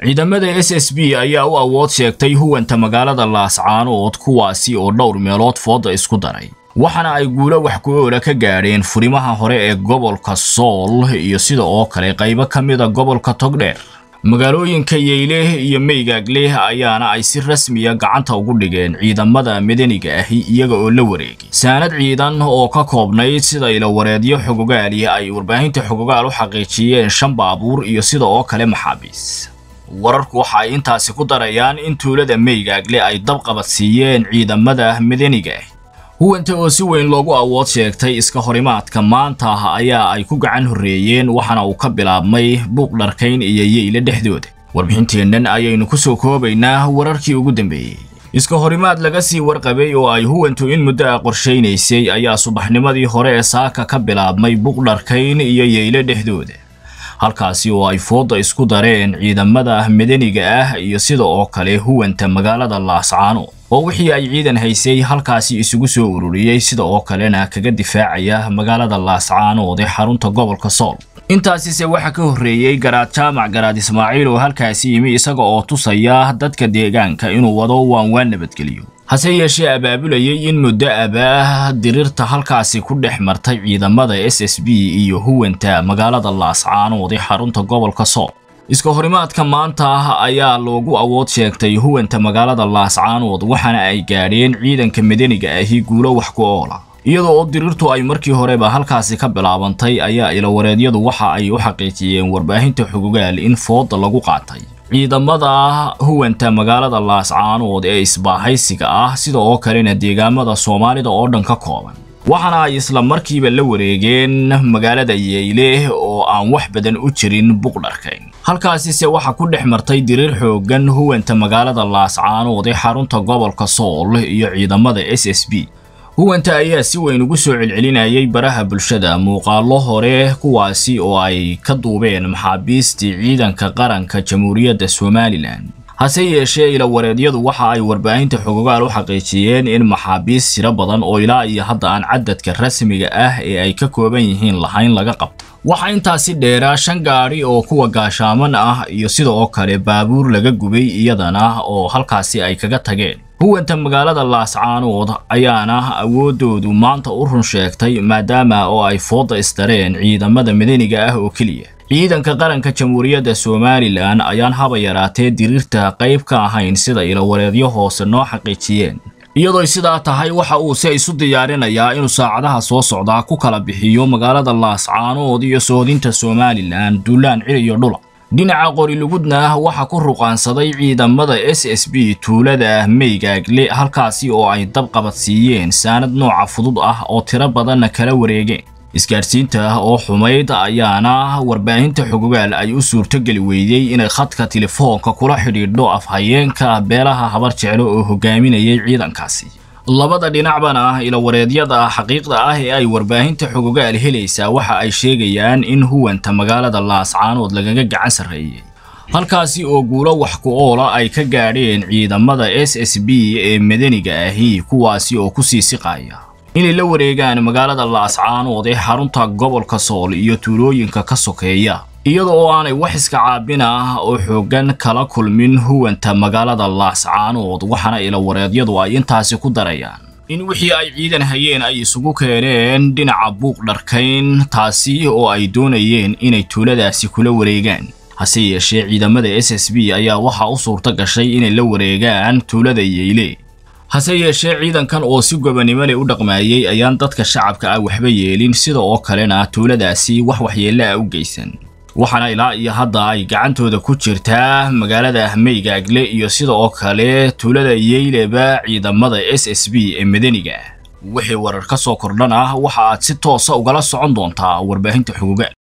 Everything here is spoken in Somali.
ciidamada s s b ayaa u awood sheegtay huwanta magaalada laascaanood kuwaasi oo dhowr meelood fooda isku daray waxaana ay guulo wax ku oola ka gaadheen furimaha hore ee gobolka sool iyo sida oo kale qaybo ka mida gobolka togdheer magaalooyinka yeyleh iyo meygaagleh ayaana ay si rasmiya ah gacanta ugu dhigeen ciidamada madaniga ahi iyaga oo la wareegay saanad ciidan oo ka koobnayd sida wareedyo xogogaali ay warbaahinta xogogaal u xaqiijiyeen shan baabuur iyo sida oo kale maxaabiis wararku waxa ay intaasi ku darayaan in tuulada meygaagle ay dab qabadsiiyeen ciidamada madaniga huwanta oo si weyn loogu awood sheegtay iska horimaadka maanta ah ayaa ay ku gacan horreeyeen waxaana uu ka bilaabmay buuq dharkayn iyo yeyle dhexdooda warbixinteennan ayaynu ku soo koobaynaa wararkii ugu dambeeyey iska horimaad laga sii warqabay oo ay huwantu in muddo a qorshaynaysay ayaa subaxnimadii hore ee saaka ka bilaabmay buuq dharkayn iyo yeyle dhexdooda halkaasi oo ay fooda isku dareen ciidamada madaniga ah iyo sida oo kale huwanta magaalada laascaano oo wixii ay ciidan haysay halkaasi isugu soo ururiyey sida oo kalena kaga difaacaya magaalada laascaanoode xarunta gobolka sool intaasise waxaa ka horreeyey garaad jaamac garaad ismaaciil oo halkaasi yimi isaga oo tusaya dadka deegaanka inuu wado waan waa nabadgeliyo hase yeeshee abaabulayay in muddo abaah diriirta halkaasi ku dhex martay ciidamada s s b iyo huwanta magaalada laascaanood ee xarunta gobolka sool iska horimaadka maanta ah ayaa loogu awood sheegtay huwanta magaalada laascaanood waxaana ay gaadheen ciidanka madaniga ahi guulo wax ku oola iyadoo oo diriirtu ay markii horeba halkaasi ka bilaabantay ayaa ilowareedyadu waxa ay u xaqiijiyeen warbaahinta xugugaal in foodda lagu qaatay ciidamada huwanta magaalada laascaanood ee isbaahaysiga ah sida oo kalena deegaamada soomaalida oo dhan ka kooban waxaana ay isla markiiba la wareegeen magaalada yeyle oo aan wax badan u jirin buqdharkay halkaasise waxaa ku dhex martay diriir xooggan huwanta magaalada laascaanood ee xarunta gobolka sool iyo ciidamada s s b huwanta ayaa si weyn ugu soo celcelinayay baraha bulshada muuqaallo hore kuwaasi oo ay ka duubeen maxaabiistii ciidanka qaranka jamhuuriyadda somalilan hase yeeshee ilawareedyadu waxa ay warbaahinta xogogaal u xaqiijiyeen in maxaabiis siro badan oo ilaa iyo hadda aan cadadka rasmiga ah ee ay ka kooban yihiin lahayn laga qabto waxaa intaasi dheeraa shan gaadhi oo kuwa gaashaaman ah iyo sidoo kale baabuur laga gubay iyadana oo halkaasi ay kaga tageen huwanta magaalada laascaanood ayaana awoodoodu maanta u run sheegtay maadaama oo ay fooda isdareen ciidamada madaniga ah oo keliya ciidanka qaranka jamhuuriyadda somalilan ayaan haba yaraatee diriirta qayb ka ahayn sida ilawareedyo hoose noo xaqiijiyeen iyadoo sidaa tahay waxa uu se isu diyaarinayaa inuu saacadaha soo socdaa ku kala bixiyo magaalada laascaanood iyo soodinta somalilan duulaan iyo dhula dhinaca qorilugudna ah waxaa ku ruqaansaday ciidamada s s b tuulada maygaagle halkaasi oo ay dab qabadsiiyeen saanad nooca fudud ah oo tiro badanna kala wareegeen isgaadhsiinta oo xumayd ayaana warbaahinta xogogaal ay u suurtogeli weydey inay khadka telefoonka kula xidhiidho afhayeenka beelaha habar jeclo oo hogaaminayay ciidankaasi labada dhinacbana ah ilo wareedyada ah, xaqiiqda ah ee ay warbaahinta xogogaal helaysaa waxa ay sheegayaan in huwanta magaalada laascaanood lagaga gacan sarreeyey halkaasi oo guulo wax ku oola ay ka gaadheen ciidamada s s b ee madaniga ahi kuwaasi oo ku sii siqaaya inay la wareegaan magaalada laascaanood ee xarunta gobolka sool iyo tuulooyinka ka sokeeya iyada oo aanay wax iska caabin ah oo xoogan kala kulmin huwanta magaalada laascaanood waxaana ilawareedyadu ay intaasi ku darayaan in wixii ay ciidan hayeen ay isugu keeneen dhinaca buuq dharkayn taasi oo ay doonayeen inay tuuladaasi kula wareegaan hase yeeshee ciidamada s s b ayaa waxaa u suurta gashay inay la wareegaan tuulada yeyle hase yeeshee ciidankan oo si gobanimole u dhaqmaayey ayaan dadka shacabka ah waxba yeelin sida oo kalena tuuladaasi wax waxyeella ah u geysan waxaana ilaa iyo hadda ay gacantooda ku jirtaa magaalada ahmeyga agle iyo sida oo kale tuulada yeyleba ciidamada s s b ee madaniga wixii warar ka soo kordhan ah waxa aad si toosa ah ugala socon doontaa warbaahinta xogogaan